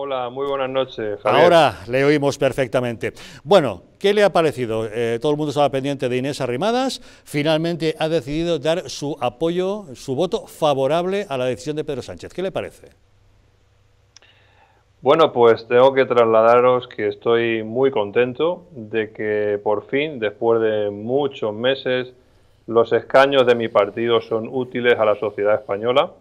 Hola, muy buenas noches. Javier. Ahora le oímos perfectamente. Bueno, ¿qué le ha parecido? Eh, todo el mundo estaba pendiente de Inés Arrimadas. Finalmente ha decidido dar su apoyo, su voto favorable a la decisión de Pedro Sánchez. ¿Qué le parece? Bueno, pues tengo que trasladaros que estoy muy contento de que por fin, después de muchos meses, los escaños de mi partido son útiles a la sociedad española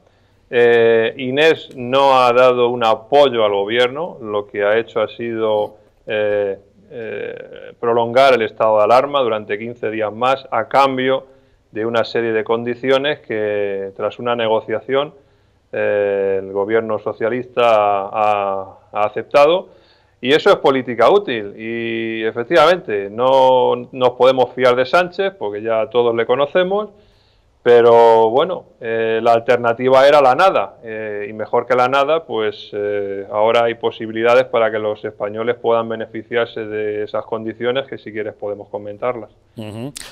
eh, Inés no ha dado un apoyo al gobierno, lo que ha hecho ha sido eh, eh, prolongar el estado de alarma durante 15 días más a cambio de una serie de condiciones que tras una negociación el gobierno socialista ha, ha, aceptado y eso es política útil y efectivamente no nos podemos fiar de Sánchez porque ya todos le conocemos pero bueno, eh, la alternativa era la nada, eh, y mejor que la nada, pues eh, ahora hay posibilidades para que los españoles puedan beneficiarse de esas condiciones que si quieres podemos comentarlas.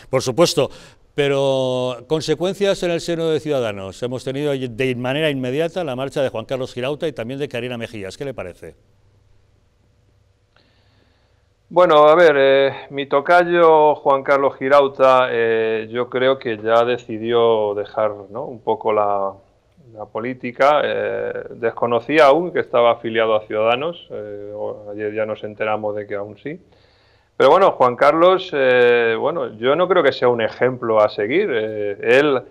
Por supuesto, pero consecuencias en el seno de Ciudadanos. Hemos tenido de manera inmediata la marcha de Juan Carlos Girauta y también de Karina Mejías. ¿Qué le parece? Bueno, a ver, eh, mi tocayo Juan Carlos Girauta, eh, yo creo que ya decidió dejar un poco la, política. Eh, desconocía aún que estaba afiliado a Ciudadanos, ayer ya nos enteramos de que aún sí. Pero bueno, Juan Carlos, bueno, yo no creo que sea un ejemplo a seguir. él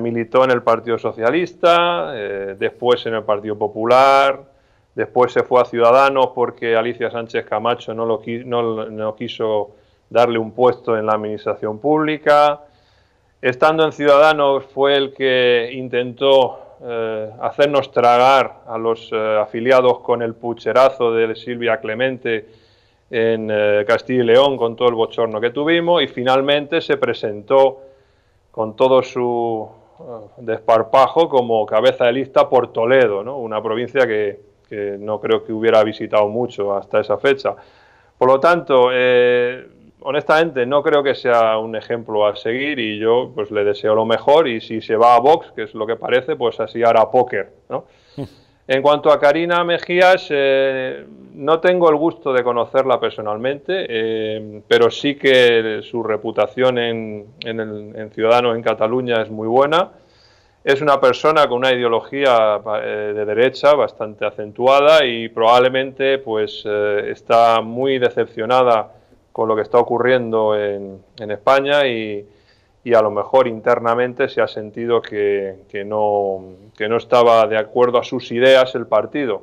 militó en el Partido Socialista, después en el Partido Popular, Después se fue a Ciudadanos porque Alicia Sánchez Camacho no, lo, no, quiso darle un puesto en la administración pública. Estando en Ciudadanos fue el que intentó eh, hacernos tragar a los eh, afiliados con el pucherazo de Silvia Clemente en eh, Castilla y León con todo el bochorno que tuvimos y finalmente se presentó con todo su desparpajo como cabeza de lista por Toledo, ¿no? una provincia que, que no creo que hubiera visitado mucho hasta esa fecha. Por lo tanto, eh, honestamente, no creo que sea un ejemplo a seguir y yo pues le deseo lo mejor y si se va a box, que es lo que parece, pues así hará póker, En cuanto a Karina Mejías, eh, no tengo el gusto de conocerla personalmente, eh, pero sí que su reputación en, en, en Ciudadanos en Cataluña es muy buena es una persona con una ideología eh, de derecha bastante acentuada y probablemente pues eh, está muy decepcionada con lo que está ocurriendo en, España y, a lo mejor internamente se ha sentido que, no, estaba de acuerdo a sus ideas el partido.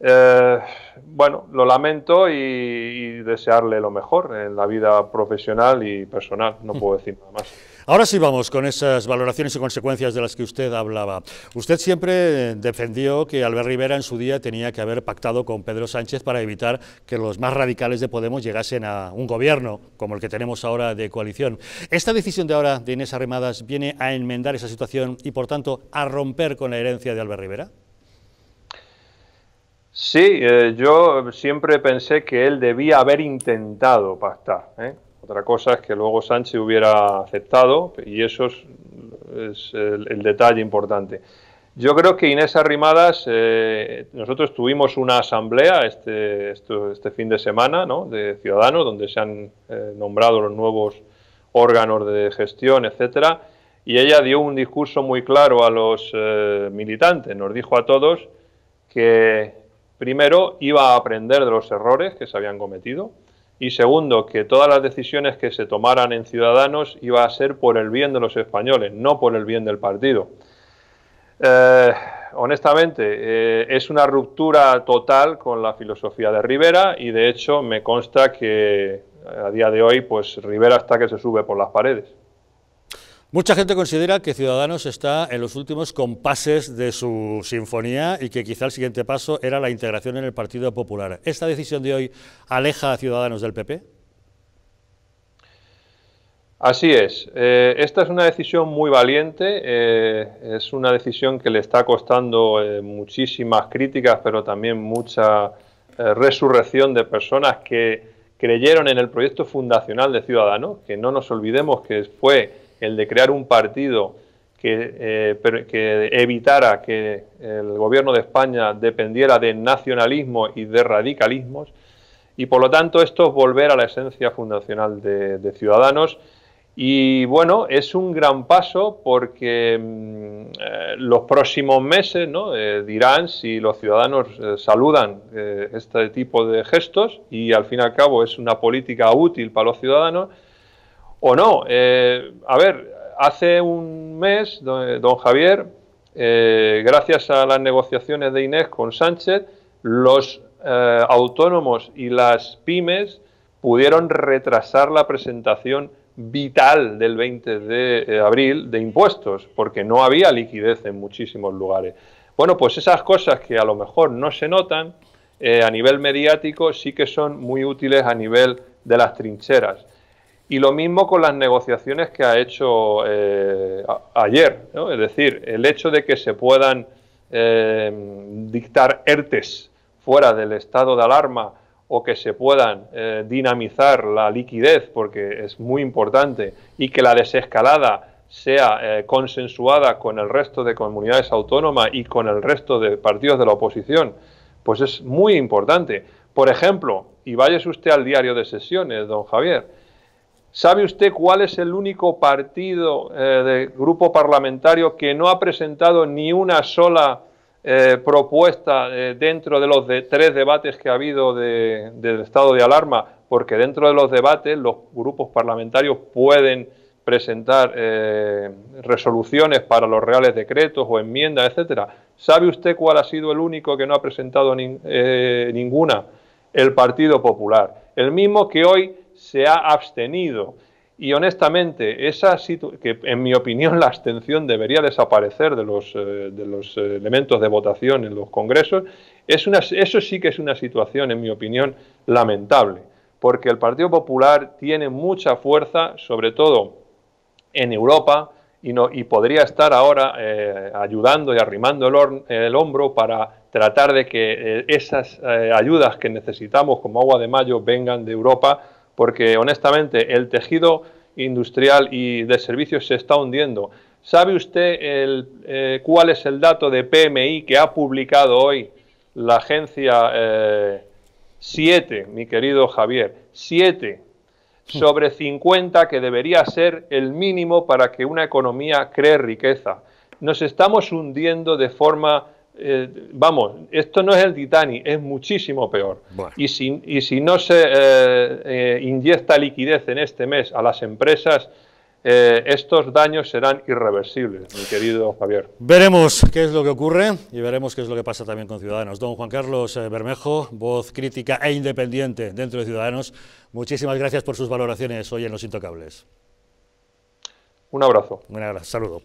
Eh, bueno, lo lamento y desearle lo mejor en la vida profesional y personal, no puedo decir nada más. Ahora sí vamos con esas valoraciones y consecuencias de las que usted hablaba. Usted siempre defendió que Albert Rivera en su día tenía que haber pactado con Pedro Sánchez para evitar que los más radicales de Podemos llegasen a un gobierno como el que tenemos ahora de coalición. ¿Esta decisión de ahora de Inés Arrimadas viene a enmendar esa situación y por tanto a romper con la herencia de Albert Rivera? Sí, eh, yo siempre pensé que él debía haber intentado pactar. ¿eh? Otra cosa es que luego Sánchez hubiera aceptado y eso es, el, detalle importante. Yo creo que Inés Arrimadas, eh, nosotros tuvimos una asamblea este, este fin de semana de Ciudadanos, donde se han eh, nombrado los nuevos órganos de gestión, etcétera, y ella dio un discurso muy claro a los eh, militantes. Nos dijo a todos que primero iba a aprender de los errores que se habían cometido, y segundo, que todas las decisiones que se tomaran en Ciudadanos iba a ser por el bien de los españoles, no por el bien del partido. Eh, honestamente, eh, es una ruptura total con la filosofía de Rivera y de hecho me consta que eh, a día de hoy, pues Rivera está que se sube por las paredes. Mucha gente considera que Ciudadanos está en los últimos compases de su sinfonía y que quizá el siguiente paso era la integración en el Partido Popular. ¿Esta decisión de hoy aleja a Ciudadanos del PP? Así es. Eh, esta es una decisión muy valiente. Eh, es una decisión que le está costando eh, muchísimas críticas, pero también mucha resurrección de personas que creyeron en el proyecto fundacional de Ciudadanos, que no nos olvidemos que fue el de crear un partido eh, que, evitara que el gobierno de España dependiera de nacionalismo y de radicalismos, y por lo tanto esto es volver a la esencia fundacional de, Ciudadanos. Y bueno, es un gran paso porque mm, eh, los próximos meses eh, dirán si los ciudadanos saludan este tipo de gestos y al fin y al cabo es una política útil para los ciudadanos o no. Eh, a ver, hace un mes, don, eh, Javier, eh, gracias a las negociaciones de Inés con Sánchez, los autónomos y las pymes pudieron retrasar la presentación vital del 20 de abril de impuestos, porque no había liquidez en muchísimos lugares. Bueno, pues esas cosas que a lo mejor no se notan a nivel mediático sí que son muy útiles a nivel de las trincheras. Y lo mismo con las negociaciones que ha hecho eh, ayer. Es decir, el hecho de que se puedan eh, dictar ERTES fuera del estado de alarma o que se puedan eh, dinamizar la liquidez, porque es muy importante, y que la desescalada sea consensuada con el resto de comunidades autónomas y con el resto de partidos de la oposición, pues es muy importante. Por ejemplo, y váyase usted al diario de sesiones, don Javier, ¿Sabe usted cuál es el único partido del eh, de grupo parlamentario que no ha presentado ni una sola eh, propuesta eh, dentro de los tres debates que ha habido del estado de alarma? Porque dentro de los debates los grupos parlamentarios pueden presentar resoluciones para los reales decretos o enmiendas, etcétera. ¿Sabe usted cuál ha sido el único que no ha presentado ninguna? El Partido Popular. El mismo que hoy se ha abstenido. Y honestamente, esa que en mi opinión la abstención debería desaparecer de los, eh, de los eh, elementos de votación en los congresos, eso sí que es una situación, en mi opinión, lamentable, porque el Partido Popular tiene mucha fuerza, sobre todo en Europa, y, no, y podría estar ahora eh, ayudando y arrimando el, hombro para tratar de que esas ayudas que necesitamos como agua de mayo vengan de Europa porque honestamente el tejido industrial y de servicios se está hundiendo. ¿Sabe usted eh, cuál es el dato de PMI que ha publicado hoy la agencia 7, eh, mi querido Javier? 7 sobre 50 que debería ser el mínimo para que una economía cree riqueza. Nos estamos hundiendo de forma eh, vamos, esto no es el titani, es muchísimo peor. Y, si, no se eh, eh, inyecta liquidez en este mes a las empresas, estos daños serán irreversibles, mi querido Javier. Veremos qué es lo que ocurre y veremos qué es lo que pasa también con Ciudadanos. Don Juan Carlos Bermejo, voz crítica e independiente dentro de Ciudadanos, muchísimas gracias por sus valoraciones hoy en Los Intocables. Un abrazo. Un abrazo, saludo.